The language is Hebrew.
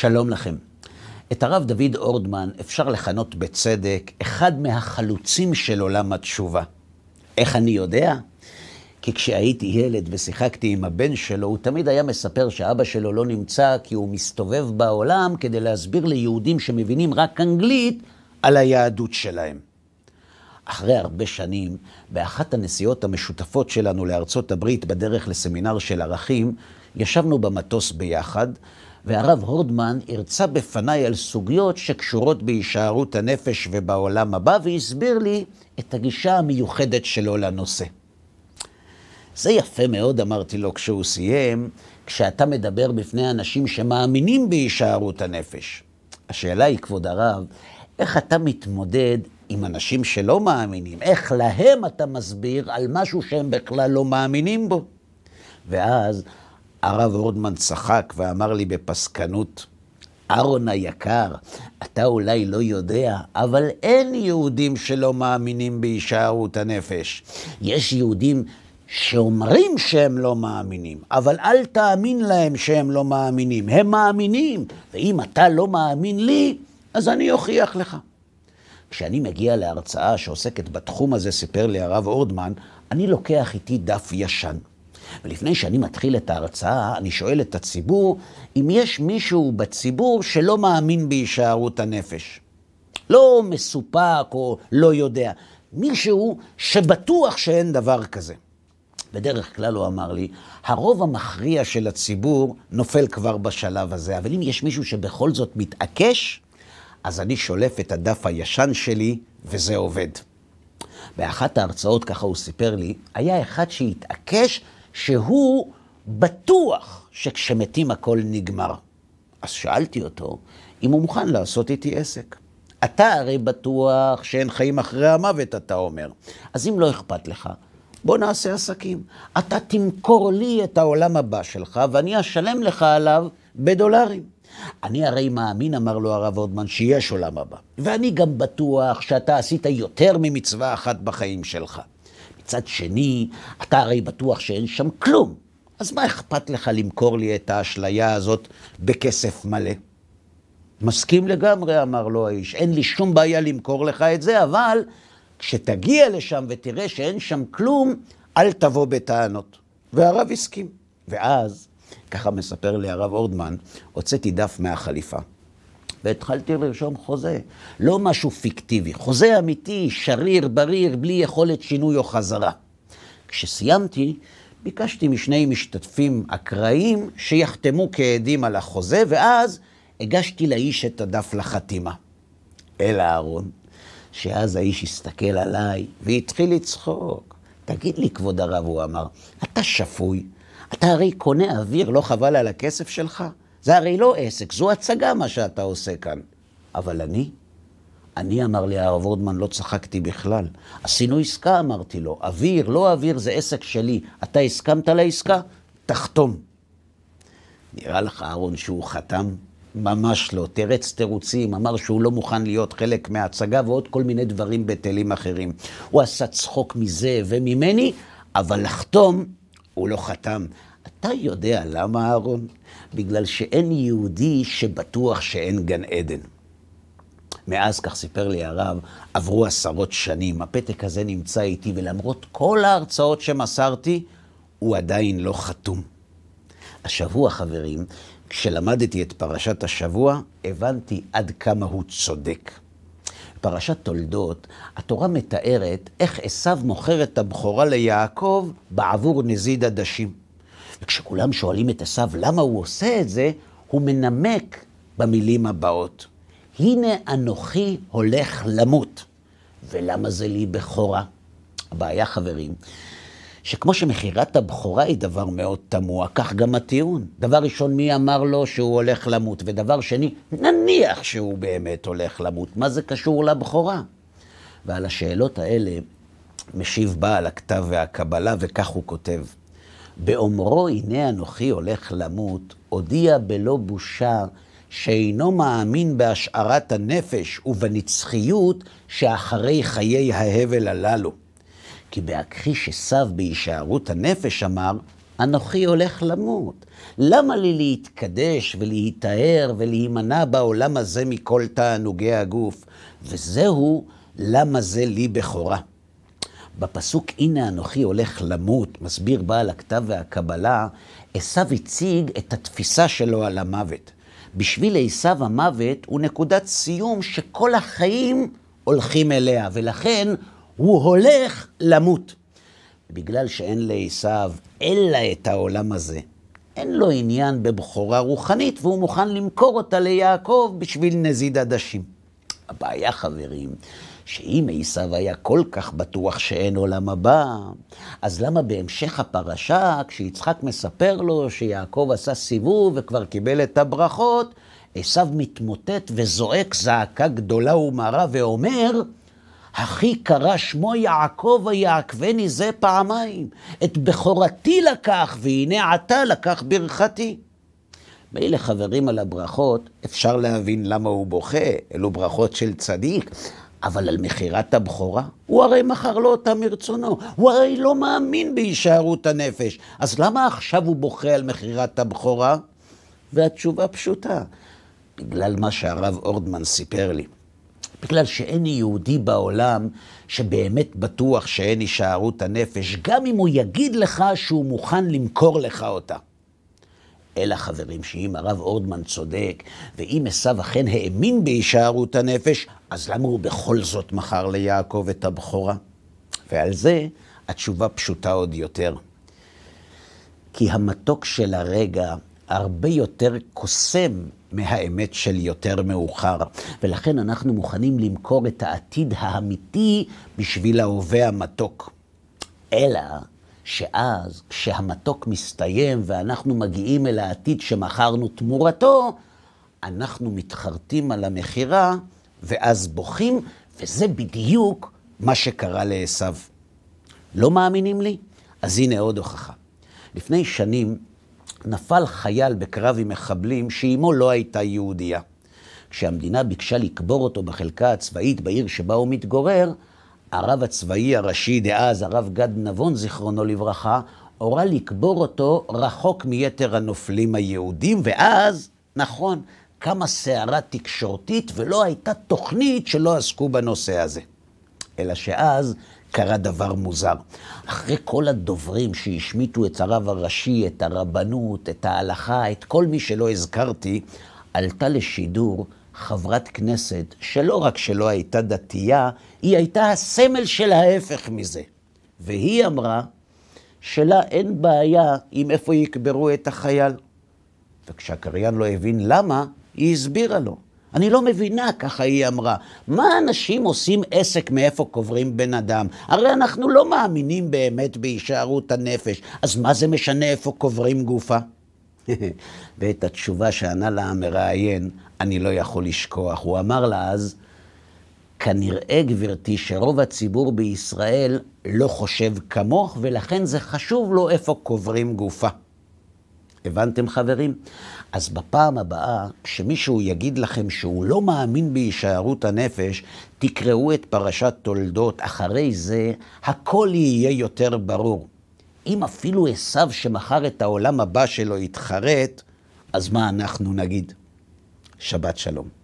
שלום לכם. את הרב דוד אורדמן אפשר לכנות בצדק אחד מהחלוצים של עולם התשובה. איך אני יודע? כי כשהייתי ילד ושיחקתי עם הבן שלו, הוא תמיד היה מספר שאבא שלו לא נמצא כי הוא מסתובב בעולם כדי להסביר ליהודים שמבינים רק אנגלית על היהדות שלהם. אחרי הרבה שנים, באחת הנסיעות המשותפות שלנו לארצות הברית בדרך לסמינר של ערכים, ישבנו במטוס ביחד, והרב הורדמן הרצה בפניי על סוגיות שקשורות בהישארות הנפש ובעולם הבא, והסביר לי את הגישה המיוחדת שלו לנושא. זה יפה מאוד, אמרתי לו כשהוא סיים, כשאתה מדבר בפני אנשים שמאמינים בהישארות הנפש. השאלה היא, כבוד הרב, איך אתה מתמודד עם אנשים שלא מאמינים? איך להם אתה מסביר על משהו שהם בכלל לא מאמינים בו? ואז הרב הורדמן צחק ואמר לי בפסקנות, אהרון היקר, אתה אולי לא יודע, אבל אין יהודים שלא מאמינים בהישארות הנפש. יש יהודים שאומרים שהם לא מאמינים, אבל אל תאמין להם שהם לא מאמינים. הם מאמינים, ואם אתה לא מאמין לי, אז אני אוכיח לך. כשאני מגיע להרצאה שעוסקת בתחום הזה, סיפר לי הרב אורדמן, אני לוקח איתי דף ישן. ולפני שאני מתחיל את ההרצאה, אני שואל את הציבור, אם יש מישהו בציבור שלא מאמין בהישארות הנפש. לא מסופק או לא יודע, מישהו שבטוח שאין דבר כזה. בדרך כלל הוא אמר לי, הרוב המכריע של הציבור נופל כבר בשלב הזה, אבל אם יש מישהו שבכל זאת מתעקש, אז אני שולף את הדף הישן שלי, וזה עובד. באחת ההרצאות, ככה הוא סיפר לי, היה אחד שהתעקש שהוא בטוח שכשמתים הכל נגמר. אז שאלתי אותו אם הוא מוכן לעשות איתי עסק. אתה הרי בטוח שאין חיים אחרי המוות, אתה אומר. אז אם לא אכפת לך, בוא נעשה עסקים. אתה תמכור לי את העולם הבא שלך, ואני אשלם לך עליו בדולרים. אני הרי מאמין, אמר לו הרב הודמן, שיש עולם הבא. ואני גם בטוח שאתה עשית יותר ממצווה אחת בחיים שלך. מצד שני, אתה הרי בטוח שאין שם כלום. אז מה אכפת לך למכור לי את האשליה הזאת בכסף מלא? מסכים לגמרי, אמר לו האיש, אין לי שום בעיה למכור לך את זה, אבל כשתגיע לשם ותראה שאין שם כלום, אל תבוא בטענות. והרב הסכים. ואז, ככה מספר לי הרב אורדמן, הוצאתי דף מהחליפה. והתחלתי לרשום חוזה. לא משהו פיקטיבי, חוזה אמיתי, שריר, בריר, בלי יכולת שינוי או חזרה. כשסיימתי, ביקשתי משני משתתפים אקראיים שיחתמו כעדים על החוזה, ואז הגשתי לאיש את הדף לחתימה. אל אהרון, שאז האיש הסתכל עליי והתחיל לצחוק. תגיד לי, כבוד הרב, הוא אמר, אתה שפוי? אתה הרי קונה אוויר, לא חבל על הכסף שלך? זה הרי לא עסק, זו הצגה מה שאתה עושה כאן. אבל אני? אני, אמר לי הרב וורדמן, לא צחקתי בכלל. עשינו עסקה, אמרתי לו. אוויר, לא אוויר, זה עסק שלי. אתה הסכמת לעסקה? תחתום. נראה לך, אהרון, שהוא חתם? ממש לא. תרץ תירוצים, אמר שהוא לא מוכן להיות חלק מההצגה ועוד כל מיני דברים בטלים אחרים. הוא עשה צחוק מזה וממני, אבל לחתום, הוא לא חתם. אתה יודע למה, אהרון? בגלל שאין יהודי שבטוח שאין גן עדן. מאז, כך סיפר לי הרב, עברו עשרות שנים, הפתק הזה נמצא איתי, ולמרות כל ההרצאות שמסרתי, הוא עדיין לא חתום. השבוע, חברים, כשלמדתי את פרשת השבוע, הבנתי עד כמה הוא צודק. בפרשת תולדות, התורה מתארת איך עשו מוכר את הבכורה ליעקב בעבור נזיד עדשים. וכשכולם שואלים את עשיו למה הוא עושה את זה, הוא מנמק במילים הבאות: הנה אנוכי הולך למות. ולמה זה לי בכורה? הבעיה, חברים, שכמו שמכירת הבכורה היא דבר מאוד תמוה, כך גם הטיעון. דבר ראשון, מי אמר לו שהוא הולך למות? ודבר שני, נניח שהוא באמת הולך למות, מה זה קשור לבכורה? ועל השאלות האלה משיב בעל הכתב והקבלה, וכך הוא כותב. באומרו, הנה אנוכי הולך למות, הודיע בלא בושה שאינו מאמין בהשארת הנפש ובנצחיות שאחרי חיי ההבל הללו. כי בהכחיש עשיו בהישארות הנפש אמר, אנוכי הולך למות. למה לי להתקדש ולהיטהר ולהימנע בעולם הזה מכל תענוגי הגוף? וזהו למה זה לי בכורה. בפסוק הנה אנוכי הולך למות, מסביר בעל הכתב והקבלה, עשו הציג את התפיסה שלו על המוות. בשביל עשו המוות הוא נקודת סיום שכל החיים הולכים אליה, ולכן הוא הולך למות. בגלל שאין לעשו אלא את העולם הזה, אין לו עניין בבכורה רוחנית, והוא מוכן למכור אותה ליעקב בשביל נזיד עדשים. הבעיה, חברים, שאם עשיו היה כל כך בטוח שאין עולם הבא, אז למה בהמשך הפרשה, כשיצחק מספר לו שיעקב עשה סיבוב וכבר קיבל את הברכות, עשיו מתמוטט וזועק זעקה גדולה ומרה ואומר, הכי קרא שמו יעקב ויעקבני זה פעמיים, את בכורתי לקח והנה עתה לקח ברכתי. מילא חברים על הברכות, אפשר להבין למה הוא בוכה, אלו ברכות של צדיק, אבל על מכירת הבכורה? הוא הרי מכר לו אותה מרצונו, הוא הרי לא מאמין בהישארות הנפש, אז למה עכשיו הוא בוכה על מכירת הבכורה? והתשובה פשוטה, בגלל מה שהרב אורדמן סיפר לי. בגלל שאין יהודי בעולם שבאמת בטוח שאין הישארות הנפש, גם אם הוא יגיד לך שהוא מוכן למכור לך אותה. אלא חברים, שאם הרב אורדמן צודק, ואם עשו אכן האמין בהישארות הנפש, אז למה הוא בכל זאת מכר ליעקב את הבכורה? ועל זה התשובה פשוטה עוד יותר. כי המתוק של הרגע הרבה יותר קוסם מהאמת של יותר מאוחר, ולכן אנחנו מוכנים למכור את העתיד האמיתי בשביל ההווה המתוק. אלא שאז, כשהמתוק מסתיים ואנחנו מגיעים אל העתיד שמכרנו תמורתו, אנחנו מתחרטים על המכירה, ואז בוכים, וזה בדיוק מה שקרה לעשו. לא מאמינים לי? אז הנה עוד הוכחה. לפני שנים נפל חייל בקרב עם מחבלים שאימו לא הייתה יהודייה. כשהמדינה ביקשה לקבור אותו בחלקה הצבאית בעיר שבה הוא מתגורר, הרב הצבאי הראשי דאז, הרב גד נבון, זיכרונו לברכה, הורה לקבור אותו רחוק מיתר הנופלים היהודים, ואז, נכון, קמה סערה תקשורתית ולא הייתה תוכנית שלא עסקו בנושא הזה. אלא שאז קרה דבר מוזר. אחרי כל הדוברים שהשמיטו את הרב הראשי, את הרבנות, את ההלכה, את כל מי שלא הזכרתי, עלתה לשידור חברת כנסת, שלא רק שלא הייתה דתייה, היא הייתה הסמל של ההפך מזה. והיא אמרה שלה אין בעיה עם איפה יקברו את החייל. וכשהקריין לא הבין למה, היא הסבירה לו. אני לא מבינה, ככה היא אמרה. מה אנשים עושים עסק מאיפה קוברים בן אדם? הרי אנחנו לא מאמינים באמת בהישארות הנפש, אז מה זה משנה איפה קוברים גופה? ואת התשובה שענה לה המראיין, אני לא יכול לשכוח. הוא אמר לה אז, כנראה, גברתי, שרוב הציבור בישראל לא חושב כמוך, ולכן זה חשוב לו איפה קוברים גופה. הבנתם, חברים? אז בפעם הבאה, כשמישהו יגיד לכם שהוא לא מאמין בהישארות הנפש, תקראו את פרשת תולדות. אחרי זה, הכל יהיה יותר ברור. אם אפילו עשו שמכר את העולם הבא שלו יתחרט, אז מה אנחנו נגיד? שבת שלום.